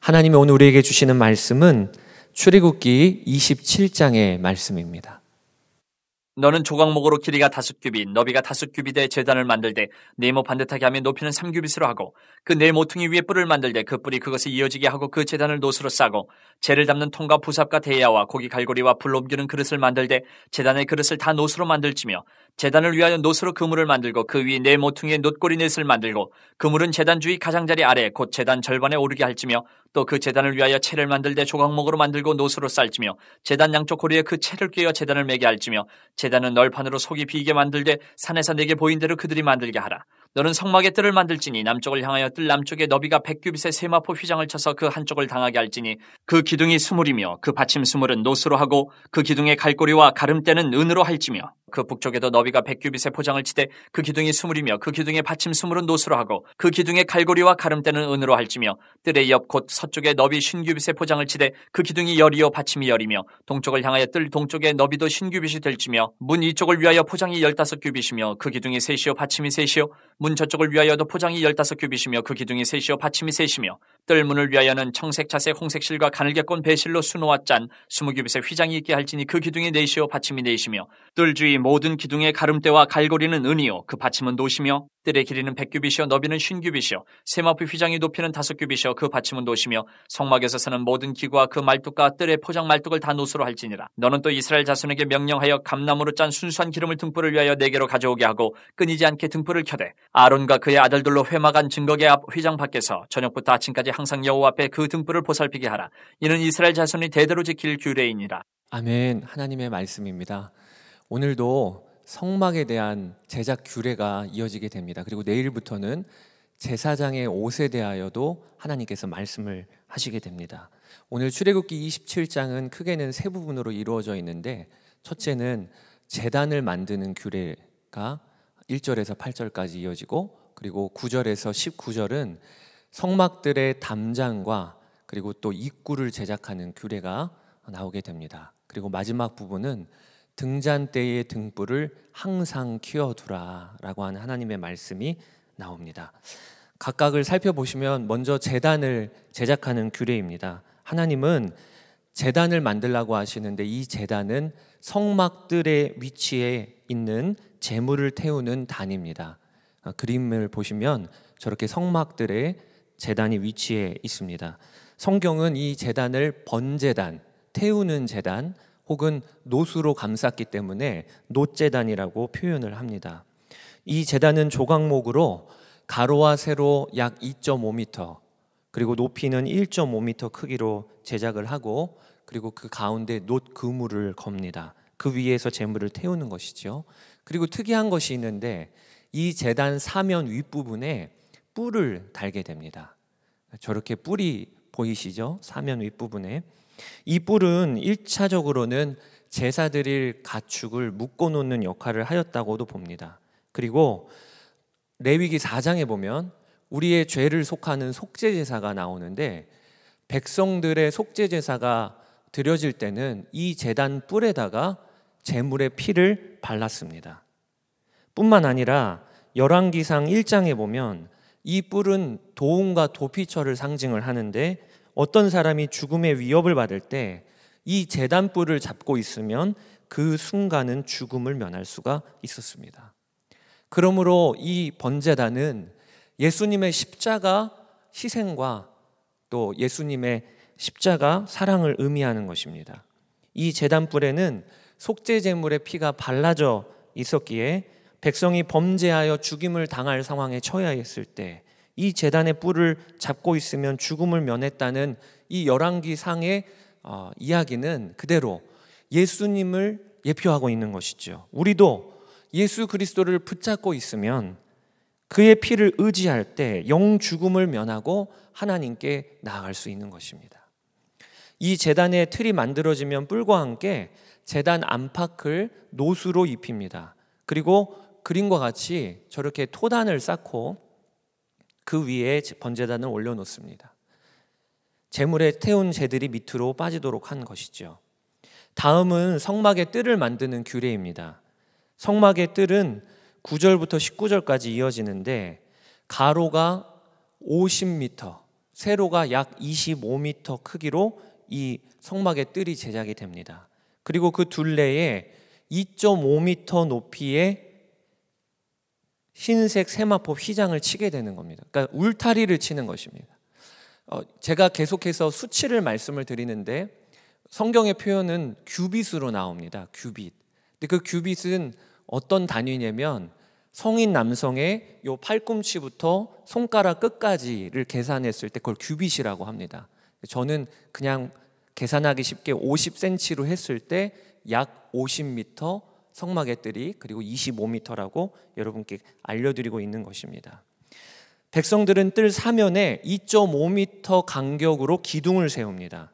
하나님이 오늘 우리에게 주시는 말씀은 출애굽기 27장의 말씀입니다. 너는 조각목으로 길이가 다섯 규빗, 너비가 다섯 규빗의 재단을 만들되 네모 반듯하게 하며 높이는 삼규빗으로 하고 그네 모퉁이 위에 뿔을 만들되 그 뿔이 그것을 이어지게 하고 그 재단을 노스로 싸고 재를 담는 통과 부삽과 대야와 고기 갈고리와 불 옮기는 그릇을 만들되 재단의 그릇을 다 노스로 만들지며 재단을 위하여 노스로 그물을 만들고 그위에네 모퉁이에 놋꼬리 넷을 만들고 그물은 재단 주위 가장자리 아래 곧 재단 절반에 오르게 할지며 또 그 재단을 위하여 채를 만들되 조각목으로 만들고 노스로 쌀지며 재단 양쪽 고리에 그 채를 꿰어 재단을 매게 할지며 재단은 널판으로 속이 비게 만들되 산에서 내게 보인 대로 그들이 만들게 하라. 너는 성막의 뜰을 만들지니 남쪽을 향하여 뜰 남쪽의 너비가 백규빗의 세마포 휘장을 쳐서 그 한쪽을 당하게 할지니 그 기둥이 스물이며 그 받침 스물은 노스로 하고 그 기둥의 갈고리와 가름대는 은으로 할지며 그 북쪽에도 너비가 백규빗의 포장을 치되 그 기둥이 스물이며 그 기둥의 받침 스물은 노스로 하고 그 기둥의 갈고리와 가름대는 은으로 할지며 뜰의 옆 곧 서쪽에 너비 신규빗의 포장을 치되 그 기둥이 열이요 받침이 열이며 동쪽을 향하여 뜰동쪽에 너비도 신규빗이 될지며 문 이쪽을 위하여 포장이 열다섯 규빗이며 그 기둥이 셋이요 받침이 셋이요 문 저쪽을 위하여도 포장이 열다섯 규빗이며 그 기둥이 셋이요 받침이 셋이며 뜰문을 위하여는 청색, 자색, 홍색 실과 가늘게 꼰 배실로 수놓아 짠 스무 규빗의 휘장이 있게 할지니 그 기둥이 내시오 받침이 내시며 뜰 주위 모든 기둥의 가름대와 갈고리는 은이요 그 받침은 노시며 뜰의 길이는 백 규빗이요 너비는 쉰 규빗이요 세마프 휘장이 높이는 다섯 규빗이요 그 받침은 노시며 성막에서 서는 모든 기구와 그 말뚝과 뜰의 포장 말뚝을 다 노수로 할지니라 너는 또 이스라엘 자손에게 명령하여 감나무로 짠 순수한 기름을 등불을 위하여 내게로 가져오게 하고 끊이지 않게 등불을 켜되 아론과 그의 아들들로 회막한 증거계 앞 휘장 밖에서 저녁부터 아침까지 항상 여호와 앞에 그 등불을 보살피게 하라. 이는 이스라엘 자손이 대대로 지킬 규례이니라. 아멘. 하나님의 말씀입니다. 오늘도 성막에 대한 제작 규례가 이어지게 됩니다. 그리고 내일부터는 제사장의 옷에 대하여도 하나님께서 말씀을 하시게 됩니다. 오늘 출애굽기 27장은 크게는 세 부분으로 이루어져 있는데 첫째는 제단을 만드는 규례가 1절에서 8절까지 이어지고 그리고 9절에서 19절은 성막들의 담장과 그리고 또 입구를 제작하는 규례가 나오게 됩니다. 그리고 마지막 부분은 등잔대의 등불을 항상 키워두라라고 하는 하나님의 말씀이 나옵니다. 각각을 살펴보시면 먼저 재단을 제작하는 규례입니다. 하나님은 재단을 만들라고 하시는데 이 재단은 성막들의 위치에 있는 재물을 태우는 단입니다. 아, 그림을 보시면 저렇게 성막들의 재단이 위치해 있습니다. 성경은 이 재단을 번재단, 태우는 재단 혹은 노수로 감쌌기 때문에 노재단이라고 표현을 합니다. 이 재단은 조각목으로 가로와 세로 약 2.5m 그리고 높이는 1.5m 크기로 제작을 하고 그리고 그 가운데 놋 그물을 겁니다. 그 위에서 재물을 태우는 것이죠. 그리고 특이한 것이 있는데 이 재단 사면 윗부분에 뿔을 달게 됩니다. 저렇게 뿔이 보이시죠? 사면 윗부분에. 이 뿔은 1차적으로는 제사 드릴 가축을 묶어 놓는 역할을 하였다고도 봅니다. 그리고 레위기 4장에 보면 우리의 죄를 속하는 속죄 제사가 나오는데 백성들의 속죄 제사가 드려질 때는 이 제단 뿔에다가 제물의 피를 발랐습니다. 뿐만 아니라 열왕기상 1장에 보면 이 뿔은 도움과 도피처를 상징을 하는데 어떤 사람이 죽음의 위협을 받을 때 이 재단 뿔을 잡고 있으면 그 순간은 죽음을 면할 수가 있었습니다. 그러므로 이 번제단은 예수님의 십자가 희생과 또 예수님의 십자가 사랑을 의미하는 것입니다. 이 재단 뿔에는 속죄 제물의 피가 발라져 있었기에 백성이 범죄하여 죽임을 당할 상황에 처해야 했을 때 이 재단의 뿔을 잡고 있으면 죽음을 면했다는 이 열왕기상의 어, 이야기는 그대로 예수님을 예표하고 있는 것이죠. 우리도 예수 그리스도를 붙잡고 있으면 그의 피를 의지할 때 영 죽음을 면하고 하나님께 나아갈 수 있는 것입니다. 이 재단의 틀이 만들어지면 뿔과 함께 재단 안팎을 노수로 입힙니다. 그리고 그림과 같이 저렇게 토단을 쌓고 그 위에 번제단을 올려놓습니다. 재물에 태운 재들이 밑으로 빠지도록 한 것이죠. 다음은 성막의 뜰을 만드는 규례입니다. 성막의 뜰은 9절부터 19절까지 이어지는데 가로가 50m, 세로가 약 25m 크기로 이 성막의 뜰이 제작이 됩니다. 그리고 그 둘레에 2.5m 높이의 흰색 세마포 휘장을 치게 되는 겁니다. 그러니까 울타리를 치는 것입니다. 어, 제가 계속해서 수치를 말씀을 드리는데 성경의 표현은 규빗으로 나옵니다. 규빗. 근데 그 규빗은 어떤 단위냐면 성인 남성의 요 팔꿈치부터 손가락 끝까지를 계산했을 때 그걸 규빗이라고 합니다. 저는 그냥 계산하기 쉽게 50cm로 했을 때 약 50m 성막의뜰이 그리고 25m라고 여러분께 알려드리고 있는 것입니다. 백성들은 뜰 사면에 2.5m 간격으로 기둥을 세웁니다.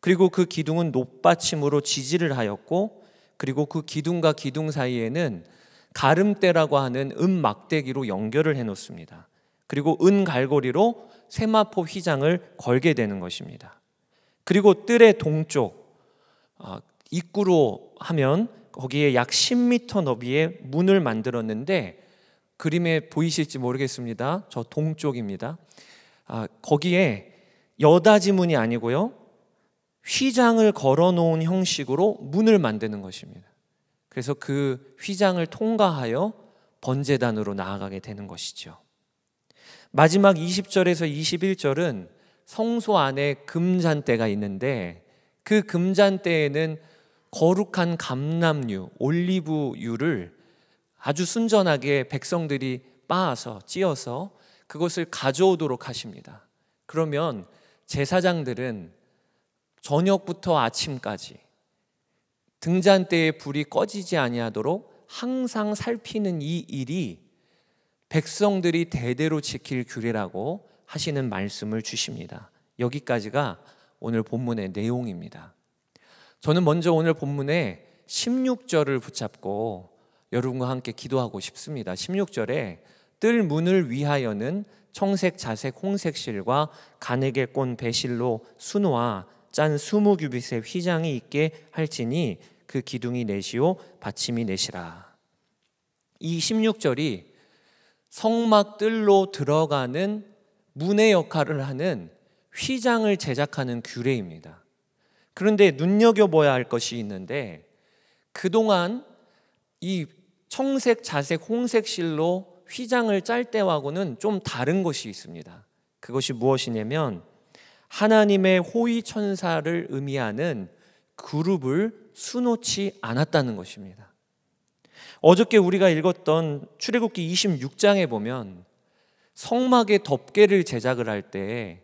그리고 그 기둥은 높받침으로 지지를 하였고 그리고 그 기둥과 기둥 사이에는 가름대라고 하는 은 막대기로 연결을 해 놓습니다. 그리고 은 갈고리로 세마포 휘장을 걸게 되는 것입니다. 그리고 뜰의 동쪽 아, 입구로 하면 거기에 약1 0미터 너비의 문을 만들었는데 그림에 보이실지 모르겠습니다. 저 동쪽입니다. 아, 거기에 여닫이 문이 아니고요. 휘장을 걸어 놓은 형식으로 문을 만드는 것입니다. 그래서 그 휘장을 통과하여 번제단으로 나아가게 되는 것이죠. 마지막 20절에서 21절은 성소 안에 금잔대가 있는데 그 금잔대에는 거룩한 감람류, 올리브유를 아주 순전하게 백성들이 빻아서 찧어서 그것을 가져오도록 하십니다. 그러면 제사장들은 저녁부터 아침까지 등잔 때에 불이 꺼지지 아니하도록 항상 살피는 이 일이 백성들이 대대로 지킬 규례라고 하시는 말씀을 주십니다. 여기까지가 오늘 본문의 내용입니다. 저는 먼저 오늘 본문에 16절을 붙잡고 여러분과 함께 기도하고 싶습니다. 16절에 뜰 문을 위하여는 청색, 자색, 홍색 실과 간에게 꼰 배실로 수노와 짠 스무 규빗의 휘장이 있게 할지니 그 기둥이 내시오 받침이 내시라. 이 16절이 성막 뜰로 들어가는 문의 역할을 하는 휘장을 제작하는 규례입니다. 그런데 눈여겨봐야 할 것이 있는데 그동안 이 청색, 자색, 홍색 실로 휘장을 짤때하고는좀 다른 것이 있습니다. 그것이 무엇이냐면 하나님의 호위 천사를 의미하는 그룹을 수놓지 않았다는 것입니다. 어저께 우리가 읽었던 출애굽기 26장에 보면 성막의 덮개를 제작을 할 때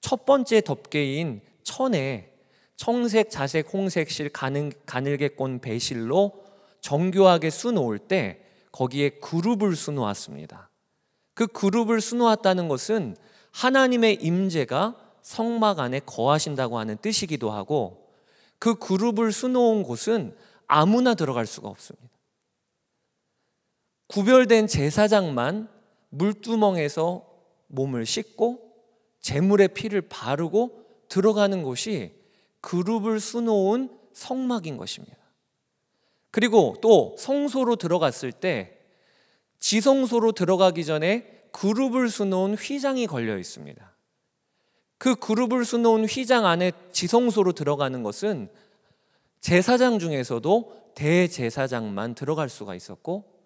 첫 번째 덮개인 천에 청색, 자색, 홍색 실가늘게꼰 배실로 정교하게 수놓을 때 거기에 그룹을 수놓았습니다. 그 그룹을 수놓았다는 것은 하나님의 임재가 성막 안에 거하신다고 하는 뜻이기도 하고 그 그룹을 수놓은 곳은 아무나 들어갈 수가 없습니다. 구별된 제사장만 물두멍에서 몸을 씻고 재물의 피를 바르고 들어가는 곳이 그룹을 수놓은 성막인 것입니다. 그리고 또 성소로 들어갔을 때 지성소로 들어가기 전에 그룹을 수놓은 휘장이 걸려 있습니다. 그 그룹을 수놓은 휘장 안에 지성소로 들어가는 것은 제사장 중에서도 대제사장만 들어갈 수가 있었고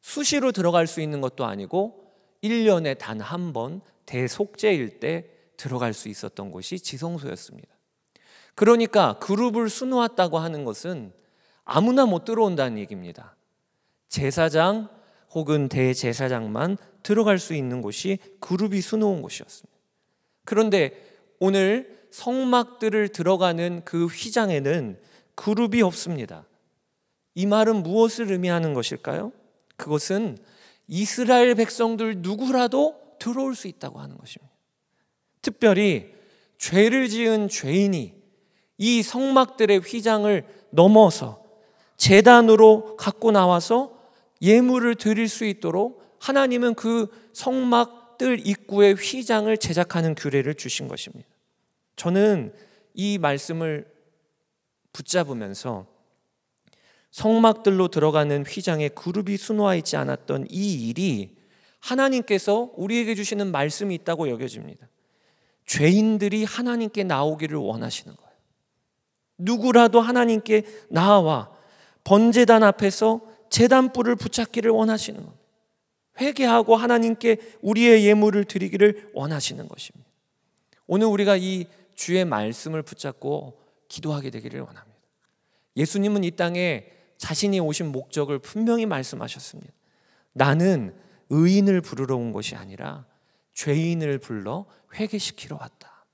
수시로 들어갈 수 있는 것도 아니고 1년에 단 한 번 대속제일 때 들어갈 수 있었던 곳이 지성소였습니다. 그러니까 그룹을 수놓았다고 하는 것은 아무나 못 들어온다는 얘기입니다. 제사장 혹은 대제사장만 들어갈 수 있는 곳이 그룹이 수놓은 곳이었습니다. 그런데 오늘 성막들을 들어가는 그 휘장에는 그룹이 없습니다. 이 말은 무엇을 의미하는 것일까요? 그것은 이스라엘 백성들 누구라도 들어올 수 있다고 하는 것입니다. 특별히 죄를 지은 죄인이 이 성막들의 휘장을 넘어서 재단으로 갖고 나와서 예물을 드릴 수 있도록 하나님은 그 성막들 입구의 휘장을 제작하는 규례를 주신 것입니다. 저는 이 말씀을 붙잡으면서 성막들로 들어가는 휘장에 그룹이 수놓아 있지 않았던 이 일이 하나님께서 우리에게 주시는 말씀이 있다고 여겨집니다. 죄인들이 하나님께 나오기를 원하시는 거 누구라도 하나님께 나와 번제단 앞에서 재단불을 붙잡기를 원하시는 겁니다. 회개하고 하나님께 우리의 예물을 드리기를 원하시는 것입니다. 오늘 우리가 이 주의 말씀을 붙잡고 기도하게 되기를 원합니다. 예수님은 이 땅에 자신이 오신 목적을 분명히 말씀하셨습니다. 나는 의인을 부르러 온 것이 아니라 죄인을 불러 회개시키러 왔다.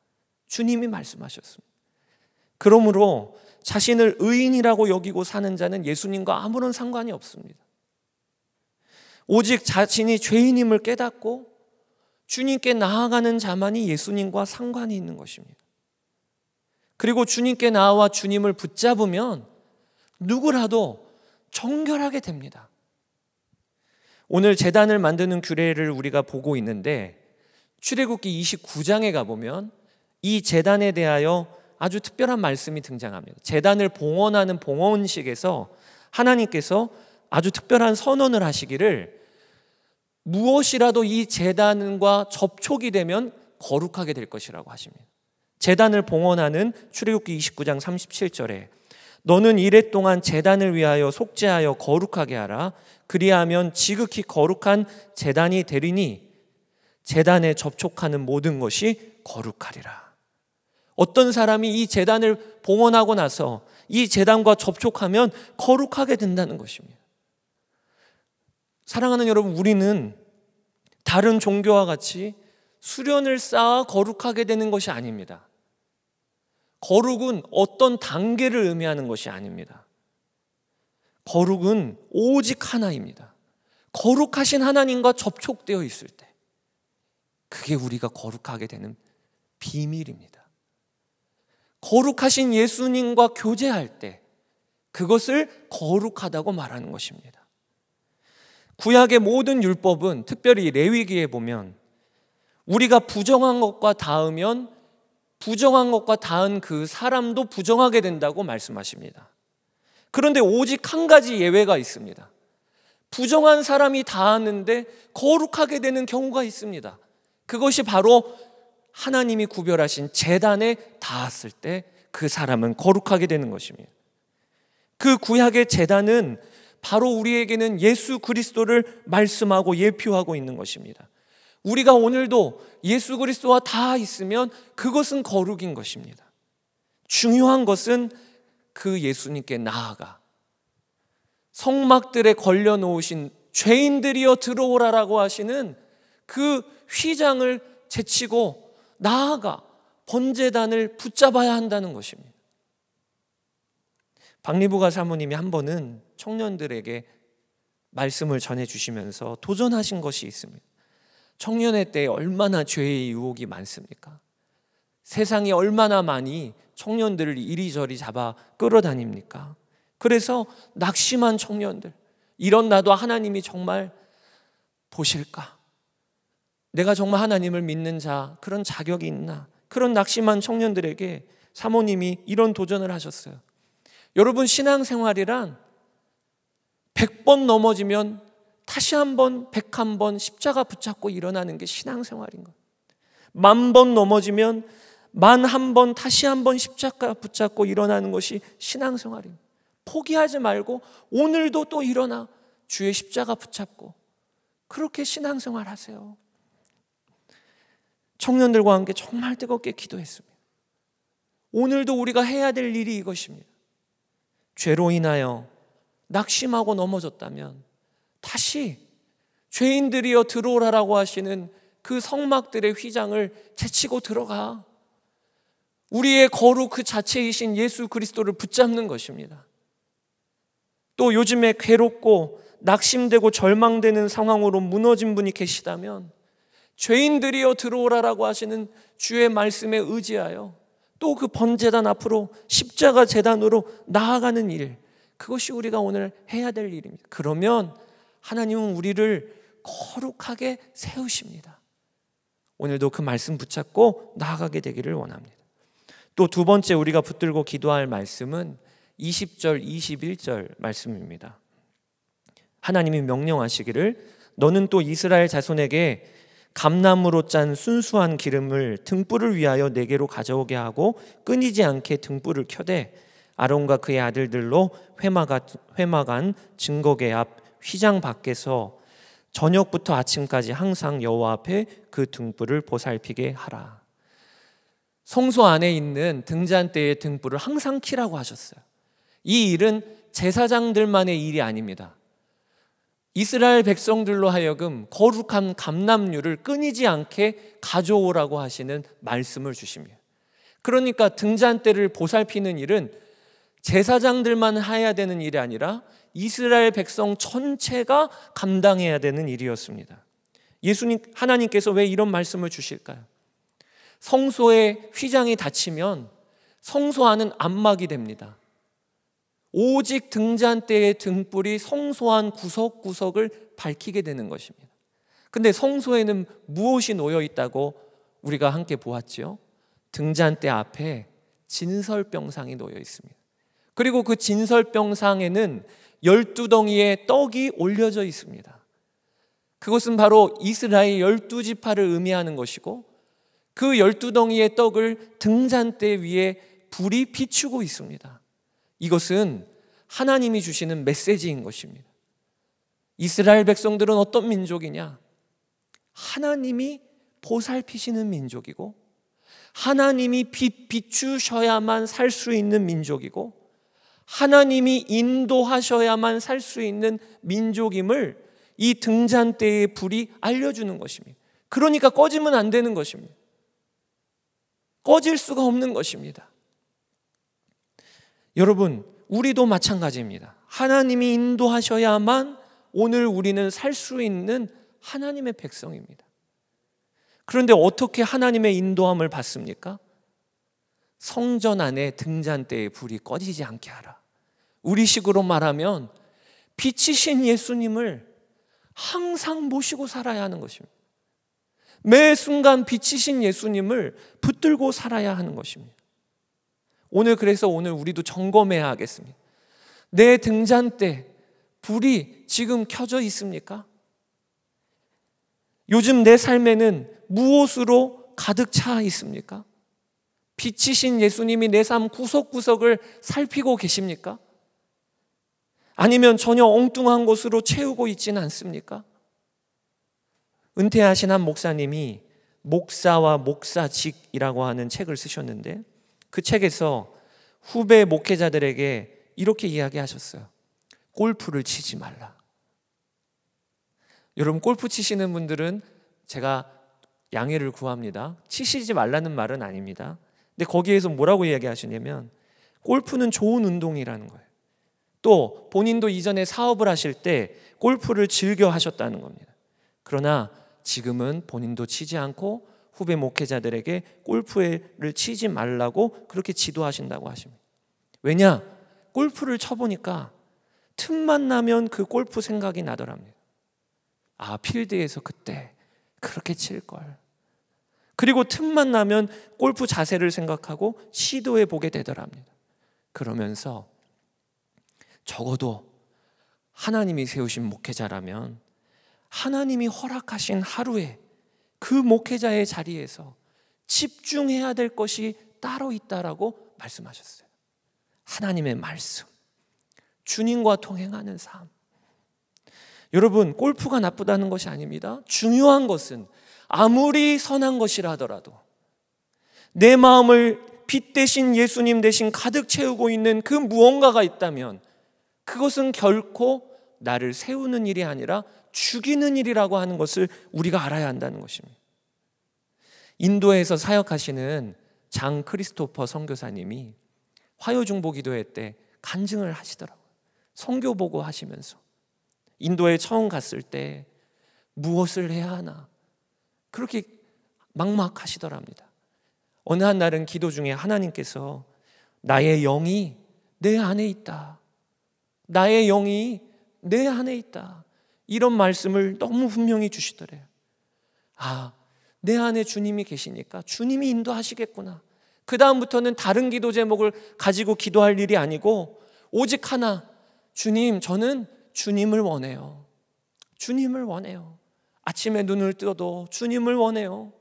주님이 말씀하셨습니다. 그러므로 자신을 의인이라고 여기고 사는 자는 예수님과 아무런 상관이 없습니다. 오직 자신이 죄인임을 깨닫고 주님께 나아가는 자만이 예수님과 상관이 있는 것입니다. 그리고 주님께 나와 주님을 붙잡으면 누구라도 정결하게 됩니다. 오늘 재단을 만드는 규례를 우리가 보고 있는데 출애굽기 29장에 가보면 이 재단에 대하여 아주 특별한 말씀이 등장합니다. 재단을 봉헌하는 봉헌식에서 하나님께서 아주 특별한 선언을 하시기를 무엇이라도 이 재단과 접촉이 되면 거룩하게 될 것이라고 하십니다. 재단을 봉헌하는 출애굽기 29장 37절에 너는 이래 동안 재단을 위하여 속죄하여 거룩하게 하라 그리하면 지극히 거룩한 재단이 되리니 재단에 접촉하는 모든 것이 거룩하리라. 어떤 사람이 이 재단을 봉헌하고 나서 이 재단과 접촉하면 거룩하게 된다는 것입니다. 사랑하는 여러분, 우리는 다른 종교와 같이 수련을 쌓아 거룩하게 되는 것이 아닙니다. 거룩은 어떤 단계를 의미하는 것이 아닙니다. 거룩은 오직 하나입니다. 거룩하신 하나님과 접촉되어 있을 때. 그게 우리가 거룩하게 되는 비밀입니다. 거룩하신 예수님과 교제할 때 그것을 거룩하다고 말하는 것입니다. 구약의 모든 율법은 특별히 레위기에 보면 우리가 부정한 것과 닿으면 부정한 것과 닿은 그 사람도 부정하게 된다고 말씀하십니다. 그런데 오직 한 가지 예외가 있습니다. 부정한 사람이 닿았는데 거룩하게 되는 경우가 있습니다. 그것이 바로 하나님이 구별하신 재단에 닿았을 때 그 사람은 거룩하게 되는 것입니다. 그 구약의 재단은 바로 우리에게는 예수 그리스도를 말씀하고 예표하고 있는 것입니다. 우리가 오늘도 예수 그리스도와 다 있으면 그것은 거룩인 것입니다. 중요한 것은 그 예수님께 나아가 성막들에 걸려 놓으신 죄인들이여 들어오라라고 하시는 그 휘장을 제치고 나아가 번제단을 붙잡아야 한다는 것입니다. 박리부가 사모님이 한 번은 청년들에게 말씀을 전해 주시면서 도전하신 것이 있습니다. 청년의 때에 얼마나 죄의 유혹이 많습니까? 세상이 얼마나 많이 청년들을 이리저리 잡아 끌어다닙니까? 그래서 낙심한 청년들, 이런 나도 하나님이 정말 보실까? 내가 정말 하나님을 믿는 자, 그런 자격이 있나? 그런 낙심한 청년들에게 사모님이 이런 도전을 하셨어요. 여러분, 신앙생활이란 100번 넘어지면 다시 한 번, 101번 십자가 붙잡고 일어나는 게 신앙생활인 거예요. 만번 넘어지면 만 한 번, 다시 한번 십자가 붙잡고 일어나는 것이 신앙생활입니다. 포기하지 말고 오늘도 또 일어나 주의 십자가 붙잡고 그렇게 신앙생활 하세요. 청년들과 함께 정말 뜨겁게 기도했습니다. 오늘도 우리가 해야 될 일이 이것입니다. 죄로 인하여 낙심하고 넘어졌다면 다시 죄인들이여 들어오라라고 하시는 그 성막들의 휘장을 제치고 들어가 우리의 거룩 그 자체이신 예수 그리스도를 붙잡는 것입니다. 또 요즘에 괴롭고 낙심되고 절망되는 상황으로 무너진 분이 계시다면 죄인들이여 들어오라라고 하시는 주의 말씀에 의지하여 또 그 번제단 앞으로 십자가 제단으로 나아가는 일 그것이 우리가 오늘 해야 될 일입니다. 그러면 하나님은 우리를 거룩하게 세우십니다. 오늘도 그 말씀 붙잡고 나아가게 되기를 원합니다. 또 두 번째 우리가 붙들고 기도할 말씀은 20절, 21절 말씀입니다. 하나님이 명령하시기를 너는 또 이스라엘 자손에게 감나무로 짠 순수한 기름을 등불을 위하여 내게로 가져오게 하고 끊이지 않게 등불을 켜되 아론과 그의 아들들로 회막아, 회막안 증거계 앞 휘장 밖에서 저녁부터 아침까지 항상 여호와 앞에 그 등불을 보살피게 하라. 성소 안에 있는 등잔대의 등불을 항상 키라고 하셨어요. 이 일은 제사장들만의 일이 아닙니다. 이스라엘 백성들로 하여금 거룩한 감남류를 끊이지 않게 가져오라고 하시는 말씀을 주십니다. 그러니까 등잔 대를 보살피는 일은 제사장들만 해야 되는 일이 아니라 이스라엘 백성 전체가 감당해야 되는 일이었습니다. 예수님 하나님께서 왜 이런 말씀을 주실까요? 성소의 휘장이 닫히면 성소 안은 암막이 됩니다. 오직 등잔대의 등불이 성소한 구석구석을 밝히게 되는 것입니다. 근데 성소에는 무엇이 놓여 있다고 우리가 함께 보았지요? 등잔대 앞에 진설병상이 놓여 있습니다. 그리고 그 진설병상에는 열두 덩이의 떡이 올려져 있습니다. 그것은 바로 이스라엘 열두 지파를 의미하는 것이고 그 열두 덩이의 떡을 등잔대 위에 불이 비추고 있습니다. 이것은 하나님이 주시는 메시지인 것입니다. 이스라엘 백성들은 어떤 민족이냐? 하나님이 보살피시는 민족이고, 하나님이 빛 비추셔야만 살 수 있는 민족이고, 하나님이 인도하셔야만 살 수 있는 민족임을 이 등잔 때의 불이 알려주는 것입니다. 그러니까 꺼지면 안 되는 것입니다. 꺼질 수가 없는 것입니다. 여러분, 우리도 마찬가지입니다. 하나님이 인도하셔야만 오늘 우리는 살 수 있는 하나님의 백성입니다. 그런데 어떻게 하나님의 인도함을 받습니까? 성전 안에 등잔대의 불이 꺼지지 않게 하라. 우리식으로 말하면 빛이신 예수님을 항상 모시고 살아야 하는 것입니다. 매 순간 빛이신 예수님을 붙들고 살아야 하는 것입니다. 오늘 그래서 오늘 우리도 점검해야 하겠습니다. 내 등잔대 불이 지금 켜져 있습니까? 요즘 내 삶에는 무엇으로 가득 차 있습니까? 빛이신 예수님이 내 삶 구석구석을 살피고 계십니까? 아니면 전혀 엉뚱한 것으로 채우고 있지는 않습니까? 은퇴하신 한 목사님이 목사와 목사직이라고 하는 책을 쓰셨는데 그 책에서 후배 목회자들에게 이렇게 이야기하셨어요. 골프를 치지 말라. 여러분 골프 치시는 분들은 제가 양해를 구합니다. 치시지 말라는 말은 아닙니다. 근데 거기에서 뭐라고 이야기하시냐면 골프는 좋은 운동이라는 거예요. 또 본인도 이전에 사업을 하실 때 골프를 즐겨 하셨다는 겁니다. 그러나 지금은 본인도 치지 않고 후배 목회자들에게 골프를 치지 말라고 그렇게 지도하신다고 하십니다. 왜냐? 골프를 쳐보니까 틈만 나면 그 골프 생각이 나더랍니다. 아, 필드에서 그때 그렇게 칠걸. 그리고 틈만 나면 골프 자세를 생각하고 시도해 보게 되더랍니다. 그러면서 적어도 하나님이 세우신 목회자라면 하나님이 허락하신 하루에 그 목회자의 자리에서 집중해야 될 것이 따로 있다라고 말씀하셨어요. 하나님의 말씀, 주님과 동행하는 삶. 여러분, 골프가 나쁘다는 것이 아닙니다. 중요한 것은 아무리 선한 것이라 하더라도 내 마음을 빛 대신 예수님 대신 가득 채우고 있는 그 무언가가 있다면 그것은 결코 나를 세우는 일이 아니라 죽이는 일이라고 하는 것을 우리가 알아야 한다는 것입니다. 인도에서 사역하시는 장 크리스토퍼 선교사님이 화요 중보 기도회 때 간증을 하시더라고요. 성교 보고 하시면서 인도에 처음 갔을 때 무엇을 해야 하나 그렇게 막막하시더랍니다. 어느 한 날은 기도 중에 하나님께서 나의 영이 내 안에 있다. 나의 영이 내 안에 있다. 이런 말씀을 너무 분명히 주시더래요. 아, 내 안에 주님이 계시니까 주님이 인도하시겠구나. 그 다음부터는 다른 기도 제목을 가지고 기도할 일이 아니고 오직 하나 주님 저는 주님을 원해요. 주님을 원해요. 아침에 눈을 뜨도 주님을 원해요.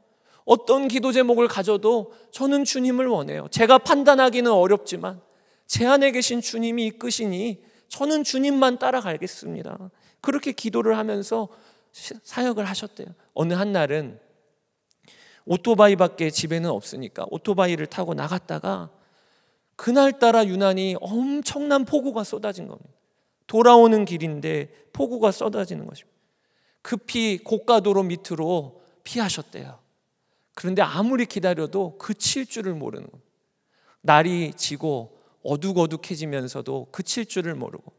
어떤 기도 제목을 가져도 저는 주님을 원해요. 제가 판단하기는 어렵지만 제 안에 계신 주님이 이끄시니 저는 주님만 따라가겠습니다. 그렇게 기도를 하면서 사역을 하셨대요. 어느 한 날은 오토바이밖에 집에는 없으니까 오토바이를 타고 나갔다가 그날따라 유난히 엄청난 폭우가 쏟아진 겁니다. 돌아오는 길인데 폭우가 쏟아지는 것입니다. 급히 고가도로 밑으로 피하셨대요. 그런데 아무리 기다려도 그칠 줄을 모르는 겁니다. 날이 지고 어둑어둑해지면서도 그칠 줄을 모르고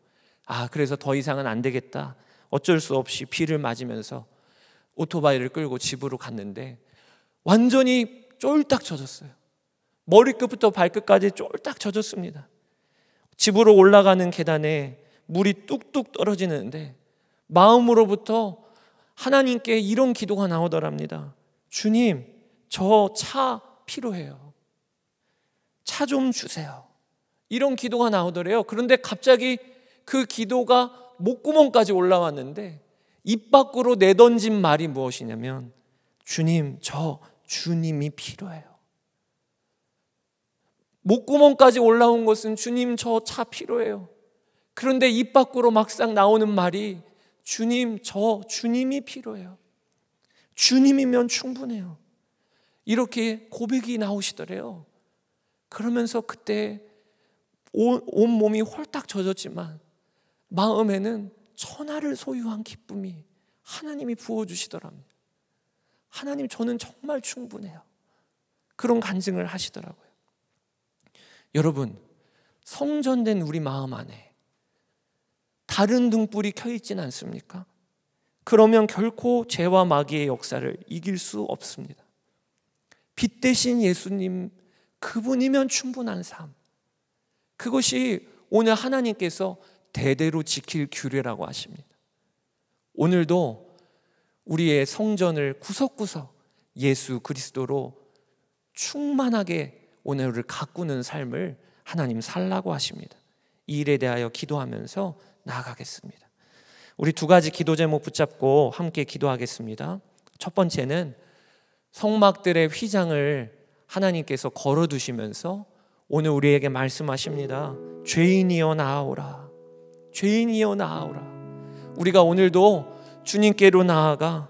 아, 그래서 더 이상은 안 되겠다. 어쩔 수 없이 비를 맞으면서 오토바이를 끌고 집으로 갔는데 완전히 쫄딱 젖었어요. 머리끝부터 발끝까지 쫄딱 젖었습니다. 집으로 올라가는 계단에 물이 뚝뚝 떨어지는데 마음으로부터 하나님께 이런 기도가 나오더랍니다. 주님, 저 차 필요해요. 차 좀 주세요. 이런 기도가 나오더래요. 그런데 갑자기 그 기도가 목구멍까지 올라왔는데 입 밖으로 내던진 말이 무엇이냐면 주님, 저 주님이 필요해요. 목구멍까지 올라온 것은 주님, 저 차 필요해요. 그런데 입 밖으로 막상 나오는 말이 주님, 저 주님이 필요해요. 주님이면 충분해요. 이렇게 고백이 나오시더래요. 그러면서 그때 온, 몸이 홀딱 젖었지만 마음에는 천하를 소유한 기쁨이 하나님이 부어주시더랍니다. 하나님 저는 정말 충분해요. 그런 간증을 하시더라고요. 여러분, 성전된 우리 마음 안에 다른 등불이 켜 있진 않습니까? 그러면 결코 죄와 마귀의 역사를 이길 수 없습니다. 빛 대신 예수님 그분이면 충분한 삶. 그것이 오늘 하나님께서 대대로 지킬 규례라고 하십니다. 오늘도 우리의 성전을 구석구석 예수 그리스도로 충만하게 오늘을 가꾸는 삶을 하나님 살라고 하십니다. 이 일에 대하여 기도하면서 나아가겠습니다. 우리 두 가지 기도 제목 붙잡고 함께 기도하겠습니다. 첫 번째는 성막들의 휘장을 하나님께서 걸어 두시면서 오늘 우리에게 말씀하십니다. 죄인이여 나아오라. 죄인이여 나아오라. 우리가 오늘도 주님께로 나아가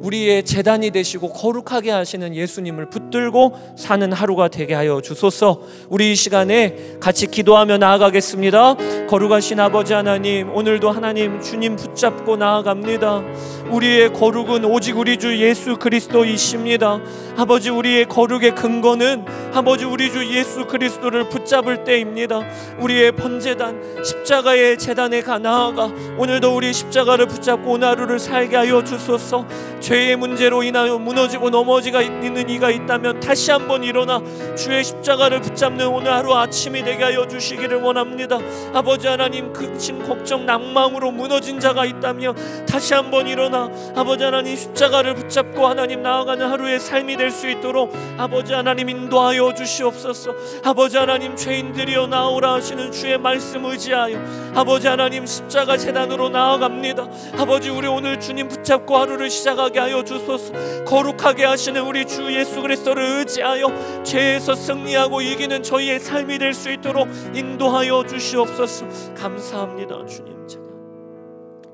우리의 재단이 되시고 거룩하게 하시는 예수님을 붙들고 사는 하루가 되게 하여 주소서. 우리 이 시간에 같이 기도하며 나아가겠습니다. 거룩하신 아버지 하나님, 오늘도 하나님 주님 붙잡고 나아갑니다. 우리의 거룩은 오직 우리 주 예수 그리스도이십니다. 아버지 우리의 거룩의 근거는 아버지 우리 주 예수 그리스도를 붙잡을 때입니다. 우리의 번제단 십자가의 재단에 가 나아가 오늘도 우리 십자가를 붙잡고 오늘 하루를 살게 하여 주소서. 죄의 문제로 인하여 무너지고 넘어지가 있는 이가 있다면 다시 한번 일어나 주의 십자가를 붙잡는 오늘 하루 아침이 되게 하여 주시기를 원합니다. 아버지 하나님 근심 그 걱정 낭망으로 무너진 자가 있다며 다시 한번 일어나 아버지 하나님 십자가를 붙잡고 하나님 나아가는 하루의 삶이 될 수 있도록 아버지 하나님 인도하여 주시옵소서. 아버지 하나님 죄인들이여 나오라 하시는 주의 말씀 의지하여 아버지 하나님 십자가 재단으로 나아갑니다. 아버지 우리 오늘 주님 붙잡고 하루를 시작하 거룩하게 하여 주소서 거룩하게 하시는 우리 주 예수 그리스도를 의지하여 죄에서 승리하고 이기는 저희의 삶이 될 수 있도록 인도하여 주시옵소서 감사합니다 주님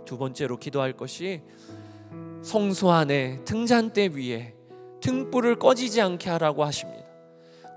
두 번째로 기도할 것이 성소 안에 등잔대 위에 등불을 꺼지지 않게 하라고 하십니다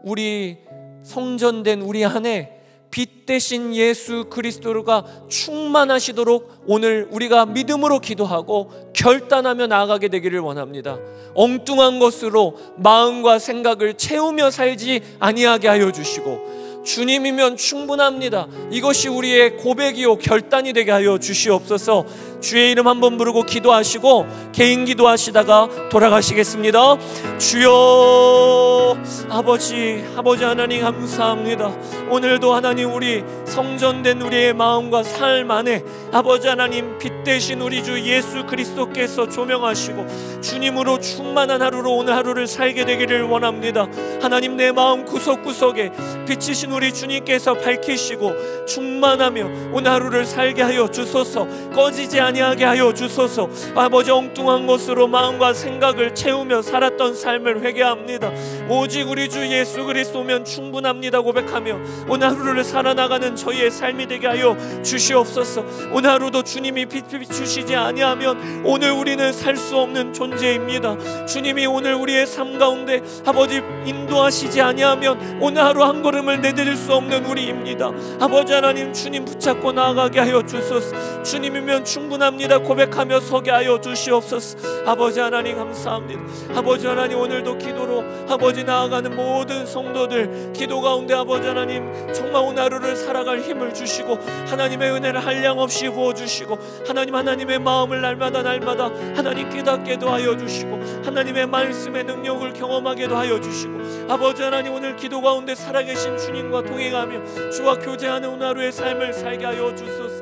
우리 성전된 우리 안에 빛 대신 예수 그리스도가 충만하시도록 오늘 우리가 믿음으로 기도하고 결단하며 나아가게 되기를 원합니다. 엉뚱한 것으로 마음과 생각을 채우며 살지 아니하게 하여 주시고 주님이면 충분합니다. 이것이 우리의 고백이요 결단이 되게 하여 주시옵소서. 주의 이름 한번 부르고 기도하시고 개인 기도하시다가 돌아가시겠습니다. 주여 아버지 아버지 하나님 감사합니다. 오늘도 하나님 우리 성전된 우리의 마음과 삶 안에 아버지 하나님 빛 대신 우리 주 예수 그리스도께서 조명하시고 주님으로 충만한 하루로 오늘 하루를 살게 되기를 원합니다. 하나님 내 마음 구석구석에 빛이신 우리 주님께서 밝히시고 충만하며 오늘 하루를 살게 하여 주소서 꺼지지 않 아니하게 하여 주소서 아버지 엉뚱한 것으로 마음과 생각을 채우며 살았던 삶을 회개합니다 오직 우리 주 예수 그리스도면 충분합니다 고백하며 오늘 하루를 살아나가는 저희의 삶이 되게 하여 주시옵소서 오늘 하루도 주님이 비추시지 아니하면 오늘 우리는 살 수 없는 존재입니다 주님이 오늘 우리의 삶 가운데 아버지 인도하시지 아니하면 오늘 하루 한 걸음을 내드릴 수 없는 우리입니다 아버지 하나님 주님 붙잡고 나아가게 하여 주소서 주님이면 충분 원합니다 고백하며 서게 하여 주시옵소서 아버지 하나님 감사합니다 아버지 하나님 오늘도 기도로 아버지 나아가는 모든 성도들 기도 가운데 아버지 하나님 정말 오늘 하루를 살아갈 힘을 주시고 하나님의 은혜를 한량없이 부어주시고 하나님 하나님의 마음을 날마다 날마다 하나님 깨닫게도 하여 주시고 하나님의 말씀의 능력을 경험하게도 하여 주시고 아버지 하나님 오늘 기도 가운데 살아계신 주님과 동행하며 주와 교제하는 오늘 하루의 삶을 살게 하여 주소서